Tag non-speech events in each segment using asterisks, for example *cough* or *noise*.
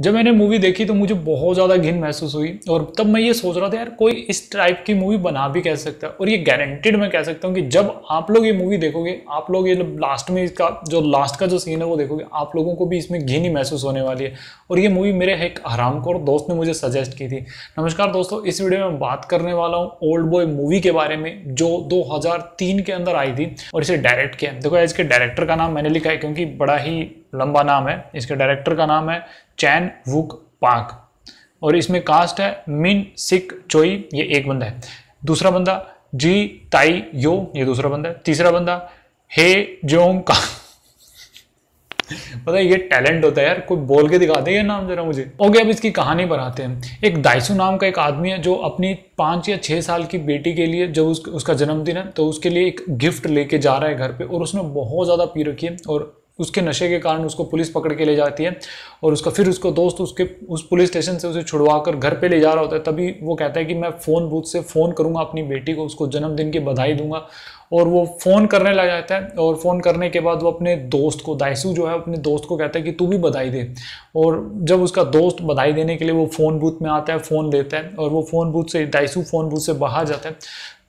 जब मैंने मूवी देखी तो मुझे बहुत ज़्यादा घिन महसूस हुई और तब मैं ये सोच रहा था यार कोई इस टाइप की मूवी बना भी कह सकता है और ये गारंटेड मैं कह सकता हूँ कि जब आप लोग ये मूवी देखोगे आप लोग ये लास्ट में इसका जो लास्ट का जो सीन है वो देखोगे आप लोगों को भी इसमें घिन ही महसूस होने वाली है और ये मूवी मेरे एक हराम और दोस्त ने मुझे सजेस्ट की थी नमस्कार दोस्तों इस वीडियो में बात करने वाला हूँ ओल्ड बॉय मूवी के बारे में जो दो के अंदर आई थी और इसे डायरेक्ट किया देखो इसके डायरेक्टर का नाम मैंने लिखा है क्योंकि बड़ा ही लंबा नाम है इसके डायरेक्टर का नाम है चैन वुक पाक और इसमें कास्ट है मिन सिक चोई ये एक बंदा है दूसरा बंदा जी ताई यो ये दूसरा बंदा है तीसरा बंदा हे जोंग का पता है ये टैलेंट होता है यार कोई बोल के दिखा दे ये नाम जरा मुझे ओके अब इसकी कहानी पर आते हैं एक दाइसू नाम का एक आदमी है जो अपनी पांच या छह साल की बेटी के लिए जब उस, उसका जन्मदिन है तो उसके लिए एक गिफ्ट लेके जा रहा है घर पे और उसने बहुत ज़्यादा पी रखी है और उसके नशे के कारण उसको पुलिस पकड़ के ले जाती है और उसका फिर उसको दोस्त उसके उस पुलिस स्टेशन से उसे छुड़वा कर घर पे ले जा रहा होता है तभी वो कहता है कि मैं फ़ोन बूथ से फ़ोन करूँगा अपनी बेटी को उसको जन्मदिन की बधाई दूंगा और वो फ़ोन करने लग जाता है और फ़ोन करने के बाद वो अपने दोस्त को दायसु जो है अपने दोस्त को कहता है कि तू भी बधाई दे और जब उसका दोस्त बधाई देने के लिए वो फ़ोन बूथ में आता है फ़ोन लेता है और वो फ़ोन बूथ से दाइसू फ़ोन बूथ से बाहर जाता है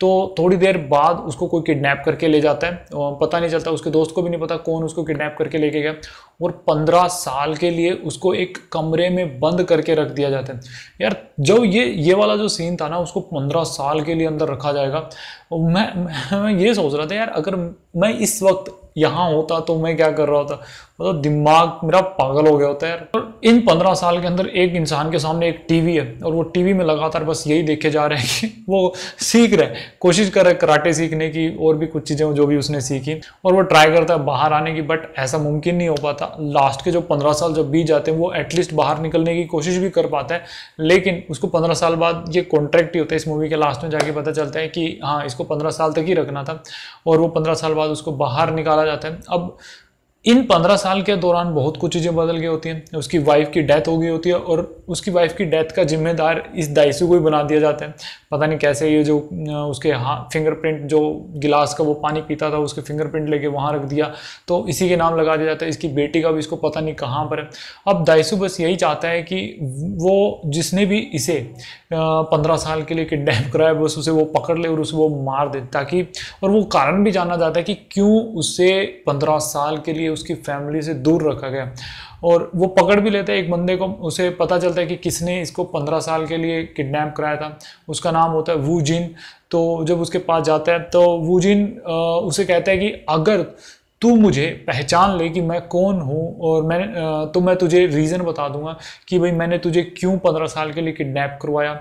तो थोड़ी देर बाद उसको कोई किडनैप करके ले जाता है पता नहीं चलता उसके दोस्त को भी नहीं पता कौन उसको किडनैप करके लेके गया और पंद्रह साल के लिए उसको एक कमरे में बंद करके रख दिया जाता है यार जब ये ये वाला जो सीन था ना उसको पंद्रह साल के लिए अंदर रखा जाएगा मैं, मैं, मैं ये सोच रहा था यार अगर मैं इस वक्त यहाँ होता तो मैं क्या कर रहा होता मतलब तो दिमाग मेरा पागल हो गया होता है और इन पंद्रह साल के अंदर एक इंसान के सामने एक टीवी है और वो टीवी में लगातार बस यही देखे जा रहे हैं कि वो सीख रहे हैं कोशिश कर रहे कराटे सीखने की और भी कुछ चीज़ें जो भी उसने सीखी और वो ट्राई करता है बाहर आने की बट ऐसा मुमकिन नहीं हो पाता लास्ट के जो पंद्रह साल जब बीत जाते हैं वो एटलीस्ट बाहर निकलने की कोशिश भी कर पाता है लेकिन उसको पंद्रह साल बाद ये कॉन्ट्रैक्ट ही होता है इस मूवी के लास्ट में जाके पता चलता है कि हाँ इसको पंद्रह साल तक ही रखना था और वो पंद्रह साल बाद उसको बाहर निकाला डाला जाता है अब इन पंद्रह साल के दौरान बहुत कुछ चीज़ें बदल गई होती हैं उसकी वाइफ की डेथ हो गई होती है और उसकी वाइफ की डेथ का जिम्मेदार इस दाइसू को ही बना दिया जाता है पता नहीं कैसे ये जो उसके हाँ फिंगरप्रिंट जो गिलास का वो पानी पीता था उसके फिंगरप्रिंट लेके वहाँ रख दिया तो इसी के नाम लगा दिया जाता है इसकी बेटी का भी इसको पता नहीं कहाँ पर है अब दाइसू बस यही चाहता है कि वो जिसने भी इसे पंद्रह साल के लिए किडनेप कराया बस उसे वो पकड़ ले और उसे वो मार दे ताकि और वो कारण भी जाना जाता है कि क्यों उसे पंद्रह साल के लिए उसकी फैमिली से दूर रखा गया और वो पकड़ भी लेते हैं एक बंदे को उसे पता चलता है कि किसने इसको पंद्रह साल के लिए किडनैप कराया था उसका नाम होता है वू जिन तो जब उसके पास जाता है तो वू जिन उसे कहता है कि अगर तू मुझे पहचान ले कि मैं कौन हूँ और मैं तो मैं तुझे रीज़न बता दूंगा कि भाई मैंने तुझे क्यों पंद्रह साल के लिए किडनैप करवाया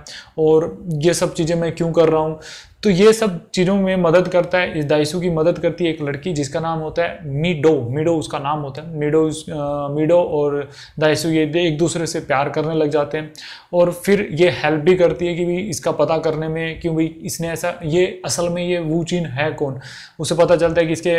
और ये सब चीज़ें मैं क्यों कर रहा हूँ तो ये सब चीज़ों में मदद करता है इस दाइसु की मदद करती है एक लड़की जिसका नाम होता है मीडो मीडो उसका नाम होता है मीडो मीडो और दाइसु ये एक दूसरे से प्यार करने लग जाते हैं और फिर ये हेल्प भी करती है कि भाई इसका पता करने में क्यों भाई इसने ऐसा ये असल में ये वो चीन है कौन उसे पता चलता है कि इसके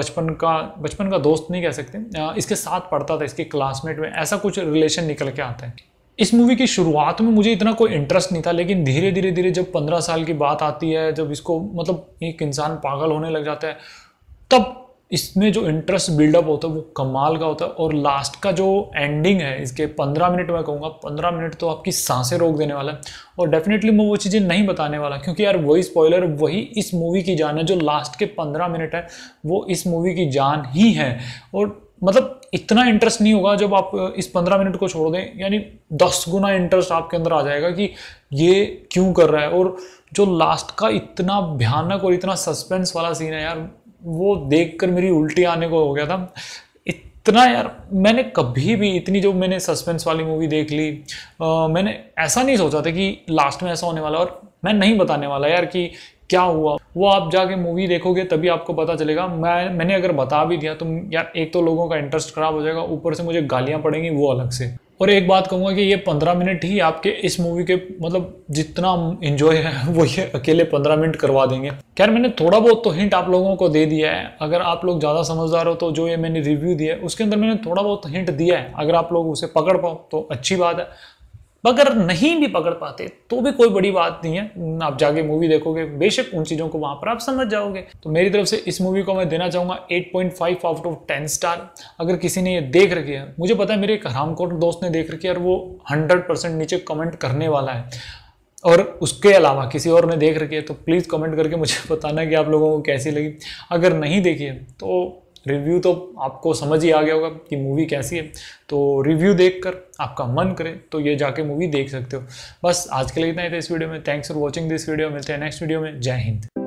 बचपन का बचपन का दोस्त नहीं कह सकते इसके साथ पढ़ता था इसके क्लासमेट में ऐसा कुछ रिलेशन निकल के आता है इस मूवी की शुरुआत में मुझे इतना कोई इंटरेस्ट नहीं था लेकिन धीरे धीरे धीरे जब पंद्रह साल की बात आती है जब इसको मतलब एक इंसान पागल होने लग जाता है तब इसमें जो इंटरेस्ट बिल्डअप होता है वो कमाल का होता है और लास्ट का जो एंडिंग है इसके पंद्रह मिनट मैं कहूँगा पंद्रह मिनट तो आपकी सांसें रोक देने वाला है और डेफिनेटली मैं वो चीज़ें नहीं बताने वाला क्योंकि यार वही स्पॉइलर वही इस मूवी की जान है जो लास्ट के पंद्रह मिनट है वो इस मूवी की जान ही है और मतलब इतना इंटरेस्ट नहीं होगा जब आप इस पंद्रह मिनट को छोड़ दें यानी दस गुना इंटरेस्ट आपके अंदर आ जाएगा कि ये क्यों कर रहा है और जो लास्ट का इतना भयानक और इतना सस्पेंस वाला सीन है यार वो देखकर मेरी उल्टी आने को हो गया था इतना यार मैंने कभी भी इतनी जो मैंने सस्पेंस वाली मूवी देख ली आ, मैंने ऐसा नहीं सोचा था कि लास्ट में ऐसा होने वाला और मैं नहीं बताने वाला यार कि क्या हुआ वो आप जाके मूवी देखोगे तभी आपको पता चलेगा मैं मैंने अगर बता भी दिया तो यार एक तो लोगों का इंटरेस्ट खराब हो जाएगा ऊपर से मुझे गालियाँ पड़ेंगी वो अलग से और एक बात कहूँगा कि ये पंद्रह मिनट ही आपके इस मूवी के मतलब जितना इन्जॉय है *laughs* वो ये अकेले पंद्रह मिनट करवा देंगे खैर मैंने थोड़ा बहुत तो हिंट आप लोगों को दे दिया है अगर आप लोग ज़्यादा समझदार हो तो जो ये मैंने रिव्यू दिया है उसके अंदर मैंने थोड़ा बहुत हिंट दिया है अगर आप लोग उसे पकड़ पाओ तो अच्छी बात है अगर नहीं भी पकड़ पाते तो भी कोई बड़ी बात नहीं है आप जाके मूवी देखोगे बेशक उन चीज़ों को वहाँ पर आप समझ जाओगे तो मेरी तरफ से इस मूवी को मैं देना चाहूँगा 8.5 आउट ऑफ टेन स्टार अगर किसी ने ये देख रखी है मुझे पता है मेरे एक हरामकोट दोस्त ने देख रखी है और वो हंड्रेड नीचे कमेंट करने वाला है और उसके अलावा किसी और ने देख रखी है तो प्लीज़ कमेंट करके मुझे बताना कि आप लोगों को कैसी लगी अगर नहीं देखी है तो रिव्यू तो आपको समझ ही आ गया होगा कि मूवी कैसी है तो रिव्यू देखकर आपका मन करे तो ये जाके मूवी देख सकते हो बस आज के लिए इतना ही था इस वीडियो में thanks for watching this video मिलते हैं नेक्स्ट वीडियो में जय हिंद